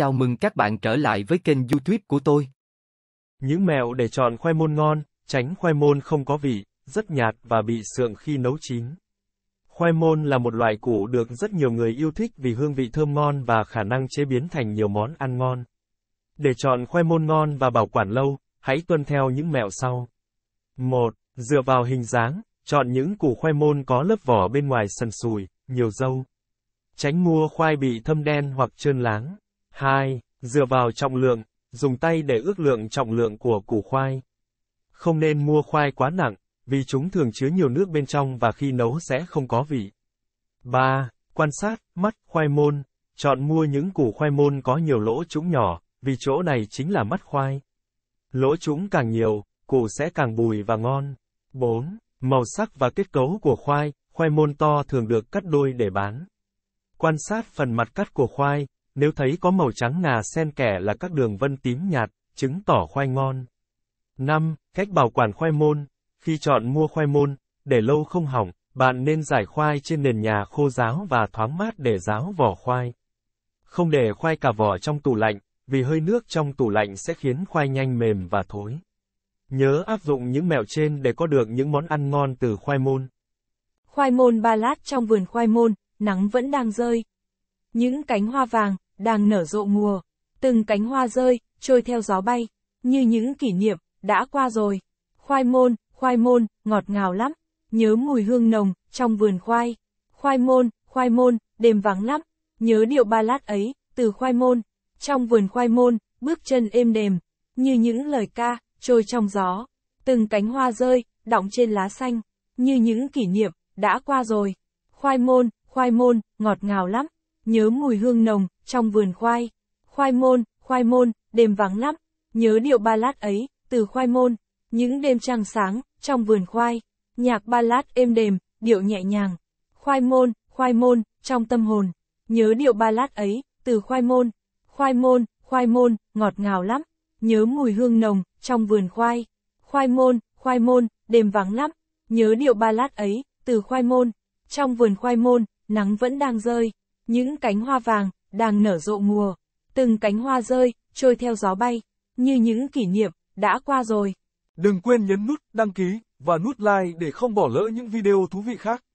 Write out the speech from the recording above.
Chào mừng các bạn trở lại với kênh youtube của tôi. Những mẹo để chọn khoai môn ngon, tránh khoai môn không có vị, rất nhạt và bị sượng khi nấu chín. Khoai môn là một loại củ được rất nhiều người yêu thích vì hương vị thơm ngon và khả năng chế biến thành nhiều món ăn ngon. Để chọn khoai môn ngon và bảo quản lâu, hãy tuân theo những mẹo sau. 1. Dựa vào hình dáng, chọn những củ khoai môn có lớp vỏ bên ngoài sần sùi, nhiều dâu. Tránh mua khoai bị thâm đen hoặc trơn láng. 2. Dựa vào trọng lượng, dùng tay để ước lượng trọng lượng của củ khoai. Không nên mua khoai quá nặng, vì chúng thường chứa nhiều nước bên trong và khi nấu sẽ không có vị. 3. Quan sát, mắt, khoai môn, chọn mua những củ khoai môn có nhiều lỗ trũng nhỏ, vì chỗ này chính là mắt khoai. Lỗ trũng càng nhiều, củ sẽ càng bùi và ngon. 4. Màu sắc và kết cấu của khoai, khoai môn to thường được cắt đôi để bán. Quan sát phần mặt cắt của khoai, nếu thấy có màu trắng ngà xen kẽ là các đường vân tím nhạt, chứng tỏ khoai ngon. 5. Cách bảo quản khoai môn. Khi chọn mua khoai môn, để lâu không hỏng, bạn nên giải khoai trên nền nhà khô ráo và thoáng mát để ráo vỏ khoai. Không để khoai cả vỏ trong tủ lạnh, vì hơi nước trong tủ lạnh sẽ khiến khoai nhanh mềm và thối. Nhớ áp dụng những mẹo trên để có được những món ăn ngon từ khoai môn. Khoai môn ba lát trong vườn khoai môn, nắng vẫn đang rơi, những cánh hoa vàng, đang nở rộ mùa, từng cánh hoa rơi, trôi theo gió bay, như những kỷ niệm, đã qua rồi. Khoai môn, khoai môn, ngọt ngào lắm, nhớ mùi hương nồng, trong vườn khoai. Khoai môn, khoai môn, đêm vắng lắm, nhớ điệu ba lát ấy, từ khoai môn. Trong vườn khoai môn, bước chân êm đềm, như những lời ca, trôi trong gió. Từng cánh hoa rơi, đọng trên lá xanh, như những kỷ niệm, đã qua rồi. Khoai môn, khoai môn, ngọt ngào lắm nhớ mùi hương nồng, trong vườn khoai. Khoai môn, khoai môn, đêm vắng lắm, nhớ điệu ba lát ấy, từ khoai môn. Những đêm trăng sáng, trong vườn khoai, nhạc ba lát êm đềm, điệu nhẹ nhàng. Khoai môn, khoai môn, trong tâm hồn, nhớ điệu ba lát ấy, từ khoai môn. Khoai môn, khoai môn, ngọt ngào lắm, nhớ mùi hương nồng, trong vườn khoai. Khoai môn, khoai môn, đêm vắng lắm, nhớ điệu ba lát ấy, từ khoai môn. Trong vườn khoai môn, nắng vẫn đang rơi. Những cánh hoa vàng, đang nở rộ mùa. Từng cánh hoa rơi, trôi theo gió bay. Như những kỷ niệm, đã qua rồi. Đừng quên nhấn nút đăng ký và nút like để không bỏ lỡ những video thú vị khác.